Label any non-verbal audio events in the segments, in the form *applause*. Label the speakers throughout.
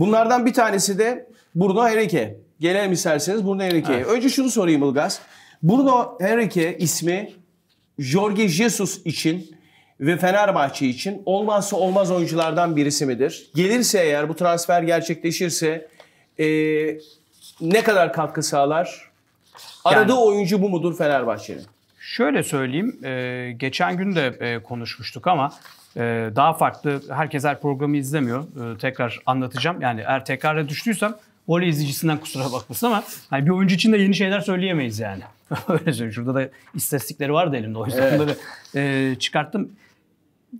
Speaker 1: Bunlardan bir tanesi de Bruno Henrique. Gelelim isterseniz Bruno Henrique'ye. Evet. Önce şunu sorayım Ilgaz. Bruno Henrique ismi Jorge Jesus için ve Fenerbahçe için olmazsa olmaz oyunculardan birisi midir? Gelirse eğer bu transfer gerçekleşirse e, ne kadar katkı sağlar? Aradığı yani, oyuncu bu mudur Fenerbahçe'nin?
Speaker 2: Şöyle söyleyeyim, e, geçen gün de e, konuşmuştuk ama ee, daha farklı, herkes her programı izlemiyor. Ee, tekrar anlatacağım. Yani eğer tekrara düştüysem voley izleyicisinden kusura bakmasın ama hani bir oyuncu için de yeni şeyler söyleyemeyiz yani. *laughs* Öyle söyleyeyim. Şurada da istatistikleri vardı elimde. O yüzden evet. bunları e, çıkarttım.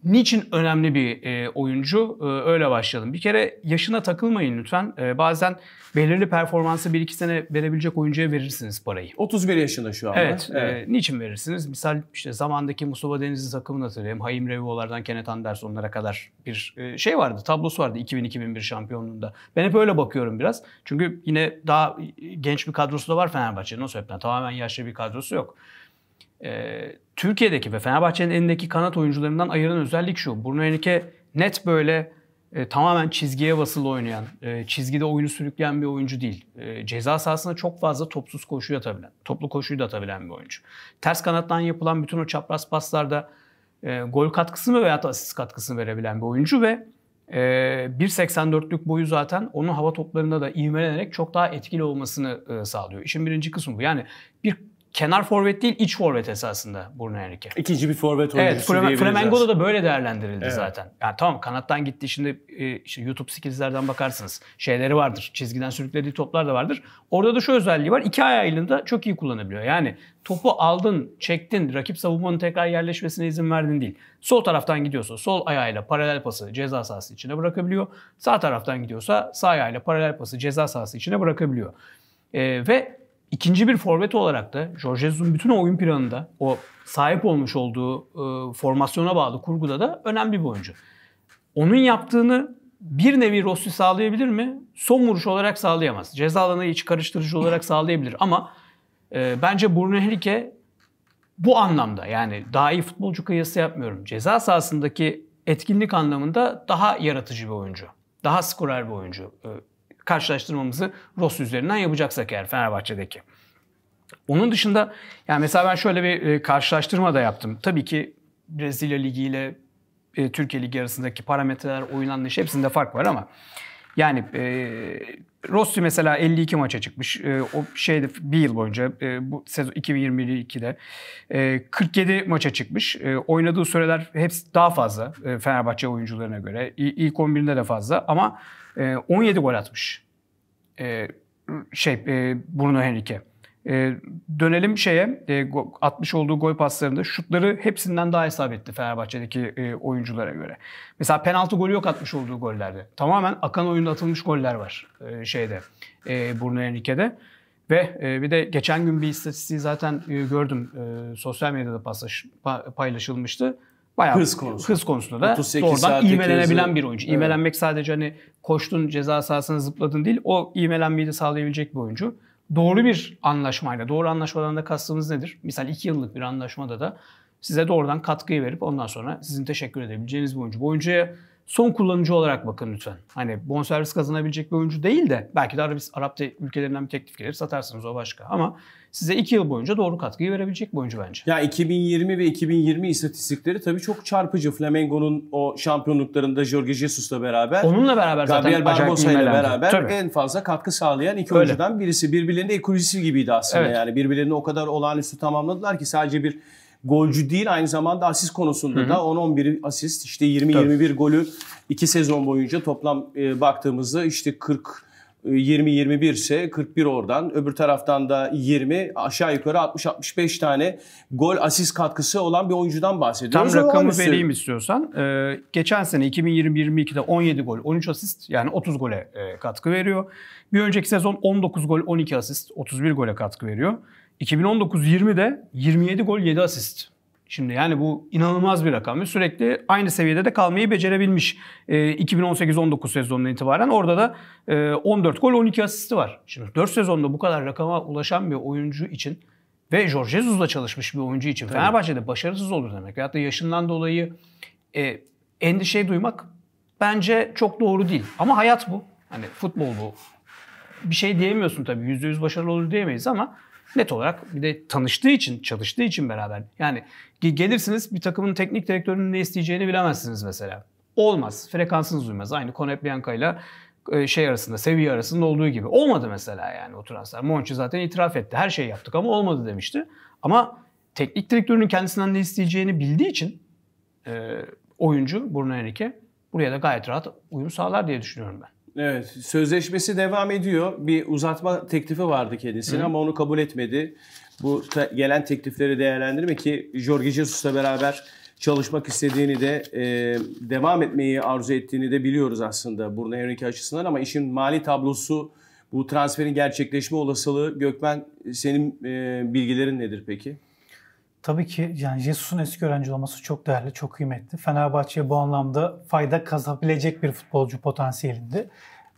Speaker 2: Niçin önemli bir e, oyuncu? E, öyle başlayalım. Bir kere yaşına takılmayın lütfen. E, bazen belirli performansı 1-2 sene verebilecek oyuncuya verirsiniz parayı.
Speaker 1: 31 yaşında şu anda. Evet. E, evet.
Speaker 2: niçin verirsiniz? Misal işte zamandaki Mustafa Denizli takımını hatırlayayım. Hayim Revo'lardan Kenneth Anderson'lara kadar bir e, şey vardı. Tablosu vardı 2000-2001 şampiyonluğunda. Ben hep öyle bakıyorum biraz. Çünkü yine daha e, genç bir kadrosu da var Fenerbahçe'nin o sebepten. Tamamen yaşlı bir kadrosu yok e, Türkiye'deki ve Fenerbahçe'nin elindeki kanat oyuncularından ayıran özellik şu. Bruno Henrique net böyle e, tamamen çizgiye basılı oynayan, e, çizgide oyunu sürükleyen bir oyuncu değil. E, ceza sahasında çok fazla topsuz koşuyu atabilen, toplu koşuyu da atabilen bir oyuncu. Ters kanattan yapılan bütün o çapraz paslarda e, gol katkısı mı veya asist katkısını verebilen bir oyuncu ve e, 1.84'lük boyu zaten onun hava toplarında da ivmelenerek çok daha etkili olmasını e, sağlıyor. İşin birinci kısmı bu. Yani bir kenar forvet değil iç forvet esasında Bruno Henrique.
Speaker 1: İkinci bir forvet oyuncusu evet, Flamen, Flamengo'da
Speaker 2: da böyle değerlendirildi evet. zaten. Yani tamam kanattan gitti şimdi e, işte YouTube skills'lerden bakarsınız. Şeyleri vardır. Çizgiden sürüklediği toplar da vardır. Orada da şu özelliği var. İki ayağıyla da çok iyi kullanabiliyor. Yani topu aldın, çektin, rakip savunmanın tekrar yerleşmesine izin verdin değil. Sol taraftan gidiyorsa sol ayağıyla paralel pası ceza sahası içine bırakabiliyor. Sağ taraftan gidiyorsa sağ ayağıyla paralel pası ceza sahası içine bırakabiliyor. Ee, ve İkinci bir forvet olarak da Jorge Jesus'un bütün oyun planında o sahip olmuş olduğu e, formasyona bağlı kurguda da önemli bir oyuncu. Onun yaptığını bir nevi Rossi sağlayabilir mi? Son vuruş olarak sağlayamaz. Ceza alanı iç karıştırıcı olarak sağlayabilir ama e, bence Bruno Henrique bu anlamda yani daha iyi futbolcu kıyası yapmıyorum. Ceza sahasındaki etkinlik anlamında daha yaratıcı bir oyuncu. Daha skorer bir oyuncu. E, karşılaştırmamızı Rossi üzerinden yapacaksak eğer Fenerbahçe'deki. Onun dışında yani mesela ben şöyle bir e, karşılaştırma da yaptım. Tabii ki Brezilya Ligi ile e, Türkiye Ligi arasındaki parametreler, oyun anlayışı hepsinde fark var ama yani e, Rossi mesela 52 maça çıkmış. E, o şeyde bir yıl boyunca e, bu sezon 2022'de e, 47 maça çıkmış. E, oynadığı süreler hepsi daha fazla e, Fenerbahçe oyuncularına göre. İ, ilk 11'inde de fazla ama e, 17 gol atmış. E, şey e, Bruno Henrique. E, dönelim şeye e, atmış olduğu gol paslarında şutları hepsinden daha isabetli Fenerbahçe'deki e, oyunculara göre. Mesela penaltı golü yok atmış olduğu gollerde. Tamamen akan oyunda atılmış goller var e, şeyde e, Bruno Henrique'de. Ve e, bir de geçen gün bir istatistiği zaten e, gördüm e, sosyal medyada paslaş, pa, paylaşılmıştı. Bayağı hız, konusu. hız konusunda da doğrudan ivmelenebilen hızı. bir oyuncu. Evet. İvmelenmek sadece hani koştun ceza sahasına zıpladın değil o ivmelenmeyi de sağlayabilecek bir oyuncu doğru bir anlaşmayla, doğru anlaşmadan da kastımız nedir? Misal iki yıllık bir anlaşmada da size doğrudan katkıyı verip ondan sonra sizin teşekkür edebileceğiniz bir oyuncu. Bu oyuncuya son kullanıcı olarak bakın lütfen. Hani bonservis kazanabilecek bir oyuncu değil de belki de Arabis, Arap ülkelerinden bir teklif gelir satarsınız o başka. Ama size 2 yıl boyunca doğru katkıyı verebilecek bir oyuncu bence.
Speaker 1: Ya 2020 ve 2020 istatistikleri tabii çok çarpıcı. Flamengo'nun o şampiyonluklarında Jorge Jesus'la beraber. Onunla beraber zaten Gabriel Barbosa ile beraber tabii. en fazla katkı sağlayan iki Öyle. oyuncudan birisi. Birbirlerinin ekolojisi gibiydi aslında evet. yani. Birbirlerini o kadar olağanüstü tamamladılar ki sadece bir golcü değil aynı zamanda asist konusunda Hı-hı. da 10-11 asist işte 20-21 golü 2 sezon boyunca toplam e, baktığımızda işte 40 20-21 e, ise 41 oradan. Öbür taraftan da 20 aşağı yukarı 60-65 tane gol asist katkısı olan bir oyuncudan bahsediyoruz. Tam rakamı vereyim
Speaker 2: istiyorsan. Ee, geçen sene 2020-2022'de 17 gol 13 asist yani 30 gole e, katkı veriyor. Bir önceki sezon 19 gol 12 asist 31 gole katkı veriyor. 2019-20'de 27 gol 7 asist. Şimdi yani bu inanılmaz bir rakam ve sürekli aynı seviyede de kalmayı becerebilmiş e, 2018-19 sezonundan itibaren. Orada da e, 14 gol 12 asisti var. Şimdi 4 sezonda bu kadar rakama ulaşan bir oyuncu için ve Jorge Jesus'la çalışmış bir oyuncu için Tabii. Fenerbahçe'de başarısız olur demek. Veyahut da yaşından dolayı e, endişe duymak bence çok doğru değil. Ama hayat bu. Hani futbol bu. Bir şey diyemiyorsun tabii. %100 başarılı olur diyemeyiz ama net olarak bir de tanıştığı için, çalıştığı için beraber. Yani gelirsiniz bir takımın teknik direktörünün ne isteyeceğini bilemezsiniz mesela. Olmaz. Frekansınız uymaz. Aynı Koneplyanka ile e, şey arasında, seviye arasında olduğu gibi. Olmadı mesela yani o transfer. Monchi zaten itiraf etti. Her şeyi yaptık ama olmadı demişti. Ama teknik direktörünün kendisinden ne isteyeceğini bildiği için e, oyuncu Bruno Henrique buraya da gayet rahat uyum sağlar diye düşünüyorum ben.
Speaker 1: Evet, sözleşmesi devam ediyor. Bir uzatma teklifi vardı kendisine Hı. ama onu kabul etmedi. Bu te- gelen teklifleri değerlendirme ki Jorge Jesus'la beraber çalışmak istediğini de e, devam etmeyi arzu ettiğini de biliyoruz aslında Burada Henrique açısından ama işin mali tablosu bu transferin gerçekleşme olasılığı Gökmen senin e, bilgilerin nedir peki?
Speaker 3: Tabii ki yani Jesus'un eski öğrenci olması çok değerli, çok kıymetli. Fenerbahçe bu anlamda fayda kazanabilecek bir futbolcu potansiyelinde.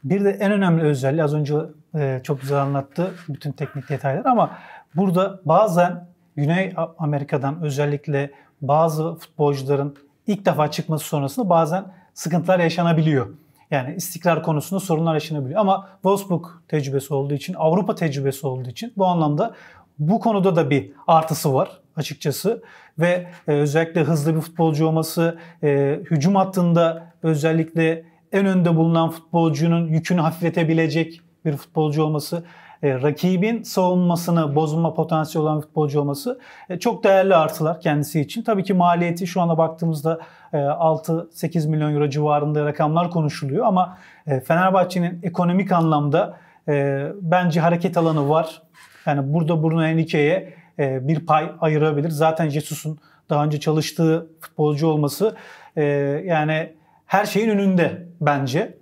Speaker 3: Bir de en önemli özelliği az önce e, çok güzel anlattı bütün teknik detaylar ama burada bazen Güney Amerika'dan özellikle bazı futbolcuların ilk defa çıkması sonrasında bazen sıkıntılar yaşanabiliyor. Yani istikrar konusunda sorunlar yaşanabiliyor. Ama Wolfsburg tecrübesi olduğu için, Avrupa tecrübesi olduğu için bu anlamda bu konuda da bir artısı var açıkçası ve e, özellikle hızlı bir futbolcu olması, e, hücum hattında özellikle en önde bulunan futbolcunun yükünü hafifletebilecek bir futbolcu olması, e, rakibin savunmasını bozma potansiyeli olan futbolcu olması e, çok değerli artılar kendisi için. Tabii ki maliyeti şu ana baktığımızda e, 6-8 milyon euro civarında rakamlar konuşuluyor ama e, Fenerbahçe'nin ekonomik anlamda e, bence hareket alanı var. Yani burada Bruno Henrique'ye e, bir pay ayırabilir. Zaten Jesus'un daha önce çalıştığı futbolcu olması e, yani her şeyin önünde bence.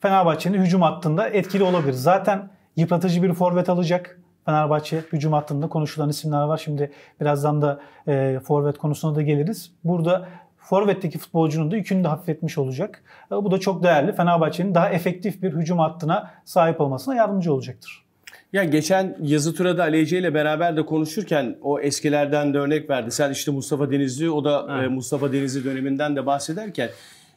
Speaker 3: Fenerbahçe'nin hücum hattında etkili olabilir. Zaten yıpratıcı bir forvet alacak. Fenerbahçe hücum hattında konuşulan isimler var. Şimdi birazdan da e, forvet konusuna da geliriz. Burada forvetteki futbolcunun da yükünü de hafifletmiş olacak. E, bu da çok değerli. Fenerbahçe'nin daha efektif bir hücum hattına sahip olmasına yardımcı olacaktır.
Speaker 1: Ya geçen yazı turada Ali Ece ile beraber de konuşurken o eskilerden de örnek verdi. Sen işte Mustafa Denizli, o da ha. E, Mustafa Denizli döneminden de bahsederken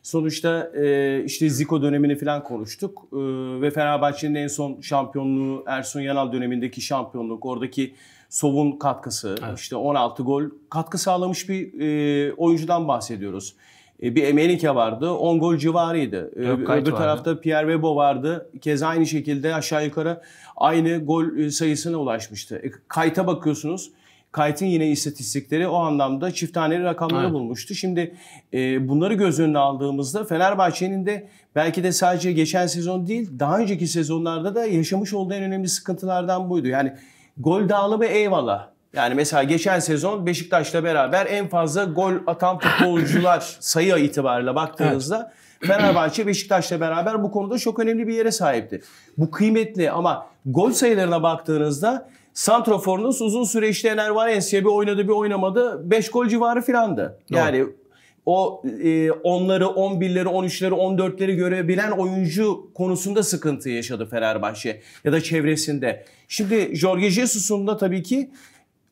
Speaker 1: sonuçta e, işte Zico dönemini falan konuştuk. E, ve Fenerbahçe'nin en son şampiyonluğu Ersun Yanal dönemindeki şampiyonluk, oradaki Sov'un katkısı, evet. işte 16 gol katkı sağlamış bir oyuncudan bahsediyoruz. E, bir Emenike vardı. 10 gol civarıydı. E, öbür vardı. tarafta Pierre Webo vardı. Keza aynı şekilde aşağı yukarı aynı gol e, sayısına ulaşmıştı. kayta bakıyorsunuz. Kayt'ın yine istatistikleri o anlamda çift taneli rakamları evet. bulmuştu. Şimdi e, bunları göz önüne aldığımızda Fenerbahçe'nin de belki de sadece geçen sezon değil daha önceki sezonlarda da yaşamış olduğu en önemli sıkıntılardan buydu. Yani gol dağılımı eyvallah. Yani mesela geçen sezon Beşiktaş'la beraber en fazla gol atan futbolcular *coughs* sayı itibariyle baktığınızda evet. Fenerbahçe Beşiktaş'la beraber bu konuda çok önemli bir yere sahipti. Bu kıymetli ama gol sayılarına baktığınızda Santrofor'unuz uzun süre işte Ener Valencia bir oynadı bir oynamadı 5 gol civarı filandı. Yani Doğru. o e, onları, 11'leri, 13'leri, 14'leri görebilen oyuncu konusunda sıkıntı yaşadı Fenerbahçe ya da çevresinde. Şimdi Jorge Jesus'un da tabii ki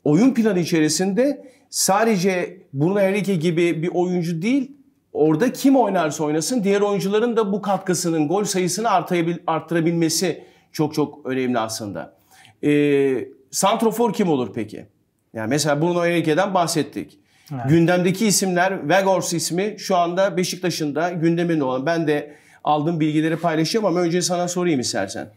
Speaker 1: oyun planı içerisinde sadece Bruno Henrique gibi bir oyuncu değil, orada kim oynarsa oynasın diğer oyuncuların da bu katkısının gol sayısını arttırabilmesi çok çok önemli aslında. E, Santrofor kim olur peki? Yani mesela Bruno Henrique'den bahsettik. Evet. Gündemdeki isimler, Vegors ismi şu anda Beşiktaş'ın da gündemin olan. Ben de aldığım bilgileri paylaşayım ama önce sana sorayım istersen.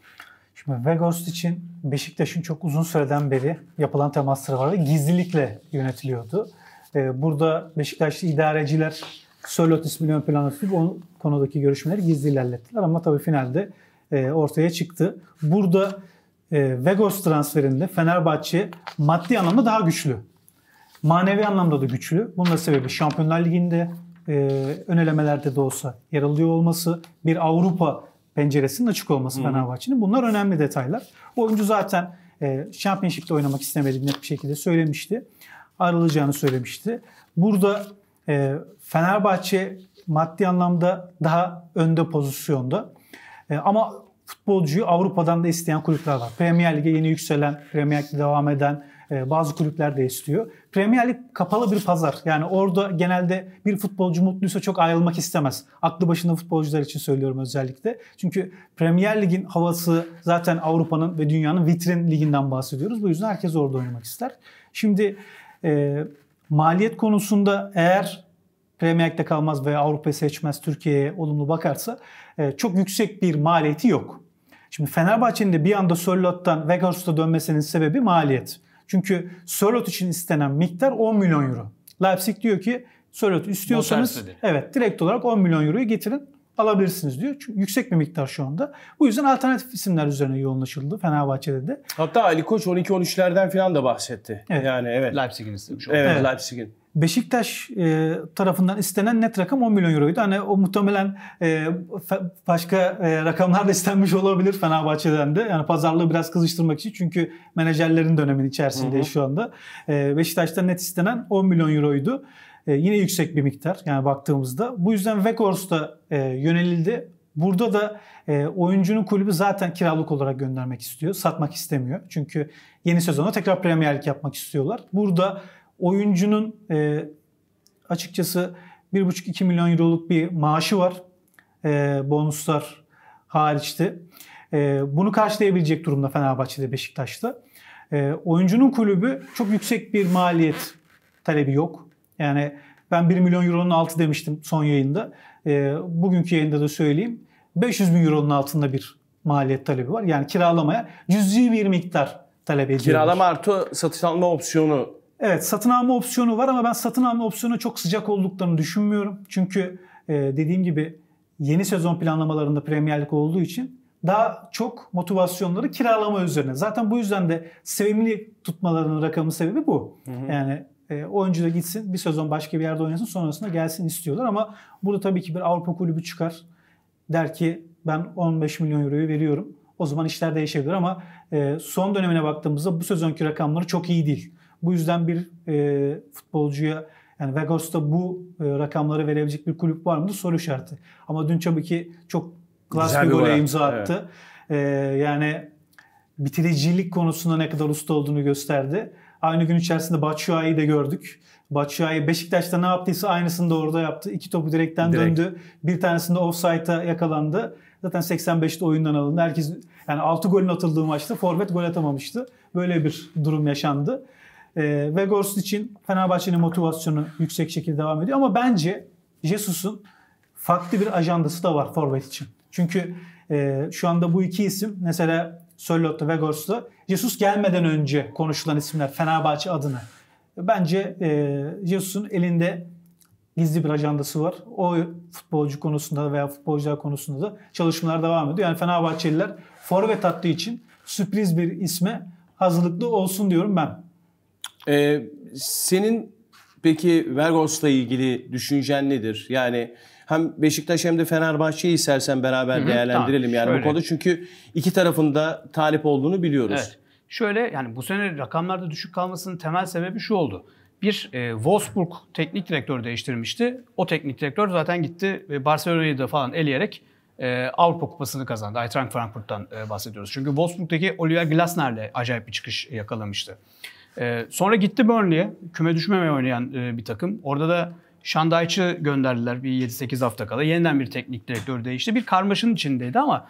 Speaker 3: Şimdi Vegors için Beşiktaş'ın çok uzun süreden beri yapılan temasları vardı. Gizlilikle yönetiliyordu. Ee, burada Beşiktaşlı idareciler Sörlot ismini ön plana tutup o konudaki görüşmeleri gizli ilerlettiler. Ama tabii finalde e, ortaya çıktı. Burada e, transferinde Fenerbahçe maddi anlamda daha güçlü. Manevi anlamda da güçlü. Bunun da sebebi Şampiyonlar Ligi'nde e, ön elemelerde de olsa yer alıyor olması, bir Avrupa penceresinin açık olması Fenerbahçe'nin. Bunlar önemli detaylar. Oyuncu zaten e, Championship'te oynamak istemediğini bir şekilde söylemişti. Ayrılacağını söylemişti. Burada e, Fenerbahçe maddi anlamda daha önde pozisyonda. E, ama futbolcuyu Avrupa'dan da isteyen kulüpler var. Premier Lig'e yeni yükselen, Premier Lig'de devam eden e, bazı kulüpler de istiyor. Premier Lig kapalı bir pazar. Yani orada genelde bir futbolcu mutluysa çok ayrılmak istemez. Aklı başında futbolcular için söylüyorum özellikle. Çünkü Premier Lig'in havası zaten Avrupa'nın ve dünyanın vitrin liginden bahsediyoruz. Bu yüzden herkes orada oynamak ister. Şimdi e, maliyet konusunda eğer Premier Lig'de kalmaz veya Avrupa'yı seçmez, Türkiye'ye olumlu bakarsa e, çok yüksek bir maliyeti yok. Şimdi Fenerbahçe'nin de bir anda Sörlot'tan Weghorst'a dönmesinin sebebi maliyet. Çünkü Sörlot için istenen miktar 10 milyon euro. Leipzig diyor ki Sörlot istiyorsanız evet direkt olarak 10 milyon euroyu getirin alabilirsiniz diyor. Çünkü yüksek bir miktar şu anda. Bu yüzden alternatif isimler üzerine yoğunlaşıldı Fenerbahçe'de de.
Speaker 1: Hatta Ali Koç 12-13'lerden falan da bahsetti. Evet. Yani evet. Leipzig'in istemiş. Evet, evet. Leipzig'in.
Speaker 3: Beşiktaş e, tarafından istenen net rakam 10 milyon euroydu. Hani o muhtemelen e, başka e, rakamlar da istenmiş olabilir Fenerbahçe'den de. Yani pazarlığı biraz kızıştırmak için çünkü menajerlerin dönemin içerisinde şu anda. E, Beşiktaş'ta net istenen 10 milyon euroydu. E, yine yüksek bir miktar yani baktığımızda. Bu yüzden Weghorst da e, yönelildi. Burada da e, oyuncunun kulübü zaten kiralık olarak göndermek istiyor. Satmak istemiyor. çünkü yeni sezona tekrar Premier yapmak istiyorlar. Burada oyuncunun e, açıkçası 1,5-2 milyon euroluk bir maaşı var. E, bonuslar hariçti. E, bunu karşılayabilecek durumda Fenerbahçe'de Beşiktaş'ta. E, oyuncunun kulübü çok yüksek bir maliyet talebi yok. Yani ben 1 milyon euronun altı demiştim son yayında. E, bugünkü yayında da söyleyeyim. 500 bin euronun altında bir maliyet talebi var. Yani kiralamaya cüzi bir miktar talep ediyor. Kiralama artı satın alma opsiyonu. Evet satın alma opsiyonu var ama ben satın alma opsiyonu çok sıcak olduklarını düşünmüyorum. Çünkü e, dediğim gibi yeni sezon planlamalarında Premier olduğu için daha çok motivasyonları kiralama üzerine. Zaten bu yüzden de sevimli tutmalarının rakamı sebebi bu. Hı hı. Yani e, oyuncu da gitsin bir sezon başka bir yerde oynasın sonrasında gelsin istiyorlar ama burada tabii ki bir Avrupa kulübü çıkar der ki ben 15 milyon euroyu veriyorum. O zaman işler değişebilir ama e, son dönemine baktığımızda bu sezonki rakamları çok iyi değil. Bu yüzden bir e, futbolcuya yani Vegas'ta bu e, rakamları verebilecek bir kulüp var mıdır soru şartı. Ama dün tabii ki çok klas bir gole imza attı. Evet. yani bitiricilik konusunda ne kadar usta olduğunu gösterdi. Aynı gün içerisinde Batshuayi'yi de gördük. Batshuayi Beşiktaş'ta ne yaptıysa aynısını da orada yaptı. İki topu direkten Direkt. döndü. Bir tanesinde offside'a yakalandı. Zaten 85'te oyundan alındı. Herkes yani 6 golün atıldığı maçta forvet gol atamamıştı. Böyle bir durum yaşandı. Ee, ve Gors için Fenerbahçe'nin motivasyonu yüksek şekilde devam ediyor. Ama bence Jesus'un farklı bir ajandası da var forvet için. Çünkü e, şu anda bu iki isim mesela Sörlot'ta ve Gors'ta Jesus gelmeden önce konuşulan isimler Fenerbahçe adına. Bence e, Jesus'un elinde gizli bir ajandası var. O futbolcu konusunda veya futbolcular konusunda da çalışmalar devam ediyor. Yani Fenerbahçeliler forvet attığı için sürpriz bir isme hazırlıklı olsun diyorum ben.
Speaker 1: Ee, senin peki Vergos'la ilgili düşüncen nedir? Yani hem Beşiktaş hem de Fenerbahçe'yi istersen beraber Hı-hı, değerlendirelim tamam, yani şöyle. bu konuda. Çünkü iki tarafında talip olduğunu biliyoruz. Evet.
Speaker 2: Şöyle yani bu sene rakamlarda düşük kalmasının temel sebebi şu oldu. Bir e, Wolfsburg teknik direktörü değiştirmişti. O teknik direktör zaten gitti e, Barcelona'yı da falan eleyerek e, Avrupa Kupası'nı kazandı. Eintracht Frankfurt'tan e, bahsediyoruz. Çünkü Wolfsburg'daki Oliver Glasner'le acayip bir çıkış yakalamıştı. E, sonra gitti Burnley'e. Küme düşmemeye oynayan e, bir takım. Orada da Şandayç'ı gönderdiler bir 7-8 hafta kala. Yeniden bir teknik direktör değişti. Bir karmaşanın içindeydi ama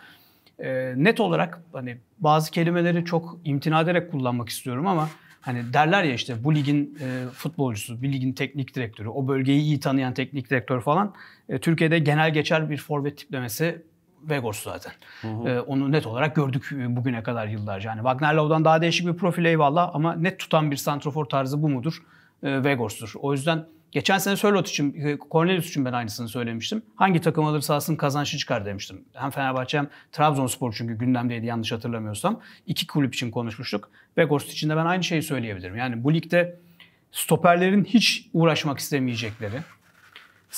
Speaker 2: e, net olarak hani bazı kelimeleri çok imtina ederek kullanmak istiyorum ama hani derler ya işte bu ligin e, futbolcusu, bir ligin teknik direktörü, o bölgeyi iyi tanıyan teknik direktör falan e, Türkiye'de genel geçer bir forvet tiplemesi Vegors zaten. Hı hı. E, onu net olarak gördük e, bugüne kadar yıllarca. Yani Wagner Lau'dan daha değişik bir profil eyvallah ama net tutan bir santrofor tarzı bu mudur? E, Vegors'tur. O yüzden Geçen sene Sörlot için, Cornelius için ben aynısını söylemiştim. Hangi takım alırsa alsın kazançlı çıkar demiştim. Hem Fenerbahçe hem Trabzonspor çünkü gündemdeydi yanlış hatırlamıyorsam. İki kulüp için konuşmuştuk. ve Weghorst için de ben aynı şeyi söyleyebilirim. Yani bu ligde stoperlerin hiç uğraşmak istemeyecekleri,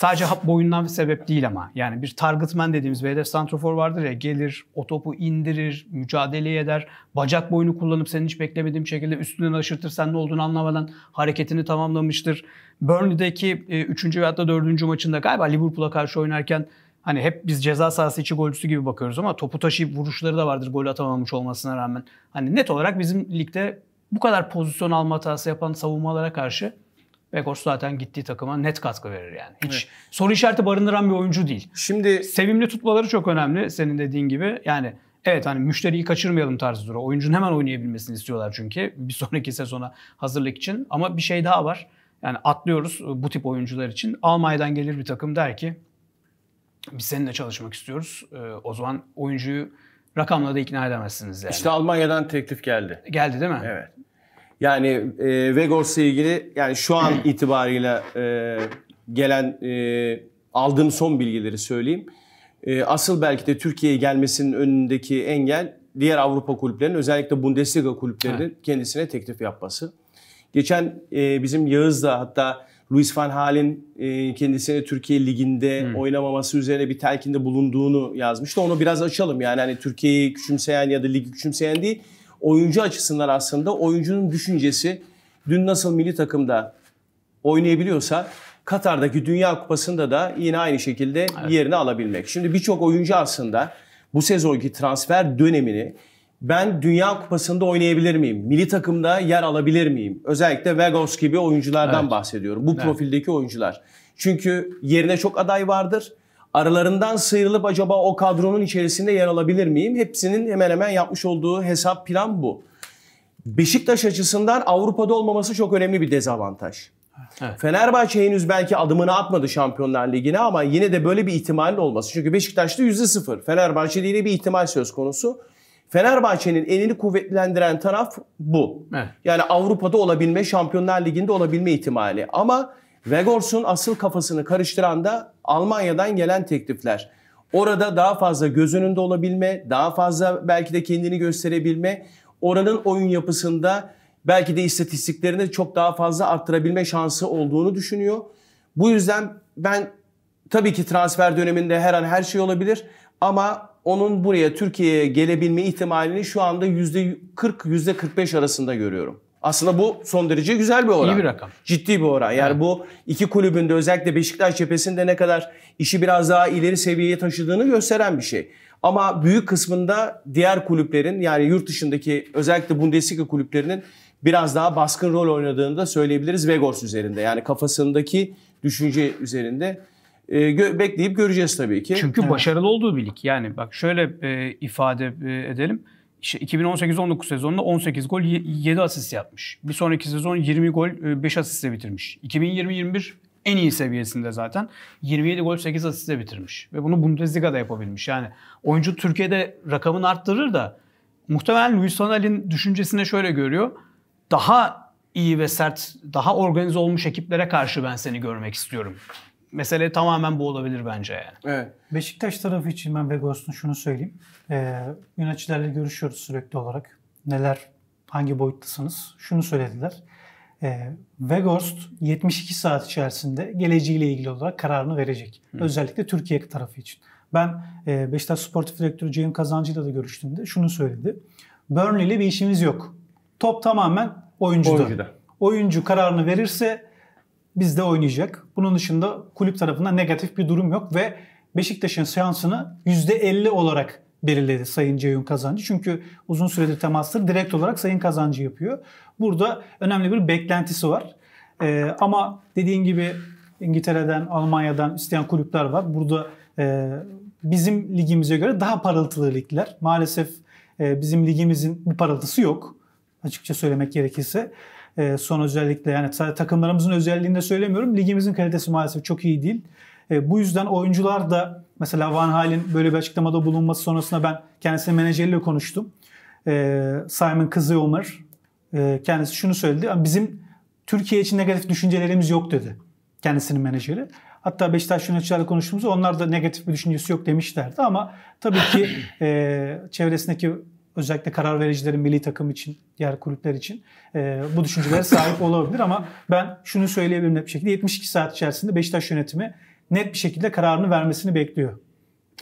Speaker 2: Sadece hap boyundan bir sebep değil ama. Yani bir targetman dediğimiz bir hedef santrofor vardır ya. Gelir, o topu indirir, mücadele eder. Bacak boyunu kullanıp senin hiç beklemediğim şekilde üstünden aşırtır. Sen ne olduğunu anlamadan hareketini tamamlamıştır. Burnley'deki 3. E, veyahut da 4. maçında galiba Liverpool'a karşı oynarken Hani hep biz ceza sahası içi golcüsü gibi bakıyoruz ama topu taşıyıp vuruşları da vardır gol atamamış olmasına rağmen. Hani net olarak bizim ligde bu kadar pozisyon alma hatası yapan savunmalara karşı Bekos zaten gittiği takıma net katkı verir yani. Hiç evet. soru işareti barındıran bir oyuncu değil. Şimdi sevimli tutmaları çok önemli senin dediğin gibi. Yani evet hani müşteriyi kaçırmayalım tarzı duru. Oyuncunun hemen oynayabilmesini istiyorlar çünkü *laughs* bir sonraki sezona hazırlık için. Ama bir şey daha var. Yani atlıyoruz e, bu tip oyuncular için. Almanya'dan gelir bir takım der ki biz seninle çalışmak istiyoruz. E, o zaman oyuncuyu rakamla da ikna edemezsiniz yani. İşte
Speaker 1: Almanya'dan teklif geldi.
Speaker 2: Geldi değil mi? Evet.
Speaker 1: Yani e, Vegors'la ilgili yani şu an itibarıyla e, gelen e, aldığım son bilgileri söyleyeyim. E, asıl belki de Türkiye'ye gelmesinin önündeki engel diğer Avrupa kulüplerinin özellikle Bundesliga kulüplerinin evet. kendisine teklif yapması. Geçen e, bizim Yağız'la hatta Luis Van Hal'in e, kendisine Türkiye Ligi'nde hmm. oynamaması üzerine bir telkinde bulunduğunu yazmıştı. Onu biraz açalım yani hani Türkiye'yi küçümseyen ya da ligi küçümseyen değil oyuncu açısından aslında oyuncunun düşüncesi dün nasıl milli takımda oynayabiliyorsa Katar'daki Dünya Kupası'nda da yine aynı şekilde evet. yerini alabilmek. Şimdi birçok oyuncu aslında bu sezonki transfer dönemini ben Dünya Kupası'nda oynayabilir miyim? Milli takımda yer alabilir miyim? Özellikle Vegos gibi oyunculardan evet. bahsediyorum. Bu evet. profildeki oyuncular. Çünkü yerine çok aday vardır Aralarından sıyrılıp acaba o kadronun içerisinde yer alabilir miyim? Hepsinin hemen hemen yapmış olduğu hesap plan bu. Beşiktaş açısından Avrupa'da olmaması çok önemli bir dezavantaj. Evet. Fenerbahçe henüz belki adımını atmadı Şampiyonlar Ligi'ne ama yine de böyle bir ihtimalin olması. Çünkü Beşiktaş'ta %0. Fenerbahçe'de yine bir ihtimal söz konusu. Fenerbahçe'nin elini kuvvetlendiren taraf bu. Evet. Yani Avrupa'da olabilme, Şampiyonlar Ligi'nde olabilme ihtimali. Ama Vegors'un asıl kafasını karıştıran da Almanya'dan gelen teklifler. Orada daha fazla göz önünde olabilme, daha fazla belki de kendini gösterebilme, oranın oyun yapısında belki de istatistiklerini çok daha fazla arttırabilme şansı olduğunu düşünüyor. Bu yüzden ben tabii ki transfer döneminde her an her şey olabilir ama onun buraya Türkiye'ye gelebilme ihtimalini şu anda %40 %45 arasında görüyorum. Aslında bu son derece güzel bir oran. İyi bir rakam. Ciddi bir oran. Yani evet. bu iki kulübün de özellikle Beşiktaş cephesinde ne kadar işi biraz daha ileri seviyeye taşıdığını gösteren bir şey. Ama büyük kısmında diğer kulüplerin yani yurt dışındaki özellikle Bundesliga kulüplerinin biraz daha baskın rol oynadığını da söyleyebiliriz Vegors üzerinde. Yani kafasındaki düşünce üzerinde e, gö- bekleyip göreceğiz tabii ki. Çünkü evet. başarılı olduğu bir lig.
Speaker 2: Yani bak şöyle e, ifade e, edelim. 2018-19 sezonunda 18 gol 7 asist yapmış. Bir sonraki sezon 20 gol 5 e, asistle bitirmiş. 2020-21 en iyi seviyesinde zaten. 27 gol 8 asiste bitirmiş. Ve bunu Bundesliga'da yapabilmiş. Yani oyuncu Türkiye'de rakamını arttırır da muhtemelen Luis Vanal'in düşüncesine şöyle görüyor. Daha iyi ve sert, daha organize olmuş ekiplere karşı ben seni görmek istiyorum mesele tamamen bu olabilir bence yani. Evet.
Speaker 3: Beşiktaş tarafı için ben Vegas'ın şunu söyleyeyim. Ee, yöneticilerle görüşüyoruz sürekli olarak. Neler, hangi boyuttasınız? Şunu söylediler. Ee, Weghorst 72 saat içerisinde geleceğiyle ilgili olarak kararını verecek. Hı. Özellikle Türkiye tarafı için. Ben e, Beşiktaş Sportif Direktörü Cem Kazancı'yla da görüştüğümde şunu söyledi. Burnley ile bir işimiz yok. Top tamamen oyuncuda. oyuncuda. Oyuncu kararını verirse bizde oynayacak. Bunun dışında kulüp tarafında negatif bir durum yok ve Beşiktaş'ın seansını %50 olarak belirledi Sayın Ceyhun Kazancı. Çünkü uzun süredir temastır direkt olarak Sayın Kazancı yapıyor. Burada önemli bir beklentisi var. Ee, ama dediğin gibi İngiltere'den, Almanya'dan isteyen kulüpler var. Burada e, bizim ligimize göre daha parıltılı ligler. Maalesef e, bizim ligimizin bir parıltısı yok açıkça söylemek gerekirse. Ee, son özellikle yani takımlarımızın özelliğini de söylemiyorum. Ligimizin kalitesi maalesef çok iyi değil. Ee, bu yüzden oyuncular da mesela Van Hal'in böyle bir açıklamada bulunması sonrasında ben kendisine menajeriyle konuştum. E, Simon Kızılmer e, kendisi şunu söyledi. Bizim Türkiye için negatif düşüncelerimiz yok dedi kendisinin menajeri. Hatta Beşiktaş yöneticilerle konuştuğumuzda onlar da negatif bir düşüncesi yok demişlerdi ama tabii ki *clears throat* e, çevresindeki Özellikle karar vericilerin milli takım için, diğer kulüpler için e, bu düşüncelere sahip *laughs* olabilir ama ben şunu söyleyebilirim net bir şekilde 72 saat içerisinde Beşiktaş yönetimi net bir şekilde kararını vermesini bekliyor.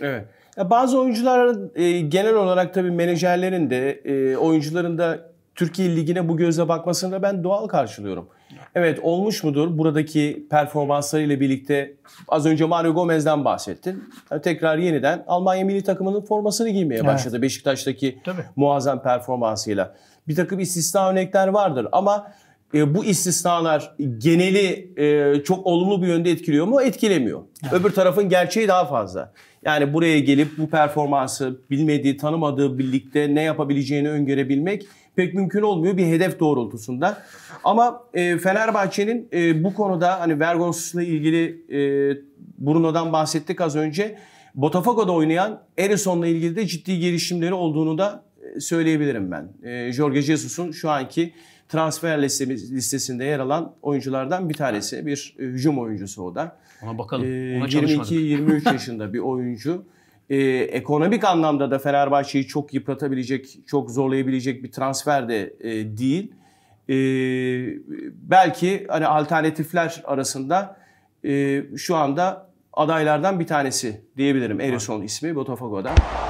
Speaker 3: Evet. Ya bazı oyuncular e, genel olarak tabii
Speaker 1: menajerlerin de e, oyuncuların da Türkiye Ligi'ne bu gözle bakmasını da ben doğal karşılıyorum. Evet olmuş mudur? Buradaki performanslarıyla birlikte az önce Mario Gomez'den bahsettin. Yani tekrar yeniden Almanya milli takımının formasını giymeye başladı. Evet. Beşiktaş'taki Tabii. muazzam performansıyla. Bir takım istisna örnekler vardır ama e, bu istisnalar geneli e, çok olumlu bir yönde etkiliyor mu? Etkilemiyor. Evet. Öbür tarafın gerçeği daha fazla. Yani buraya gelip bu performansı bilmediği, tanımadığı birlikte ne yapabileceğini öngörebilmek pek mümkün olmuyor bir hedef doğrultusunda. Ama e, Fenerbahçe'nin e, bu konuda hani Vergons'la ilgili e, Bruno'dan bahsettik az önce. Botafogo'da oynayan Erison'la ilgili de ciddi gelişimleri olduğunu da e, söyleyebilirim ben. E, Jorge Jesus'un şu anki transfer listesinde yer alan oyunculardan bir tanesi. Bir e, hücum oyuncusu o da. Ona bakalım. E, Ona 22-23 yaşında bir oyuncu. *laughs* e, ekonomik anlamda da Fenerbahçe'yi çok yıpratabilecek, çok zorlayabilecek bir transfer de e, değil. E, belki hani alternatifler arasında e, şu anda adaylardan bir tanesi diyebilirim. Erison ismi Botafogo'dan.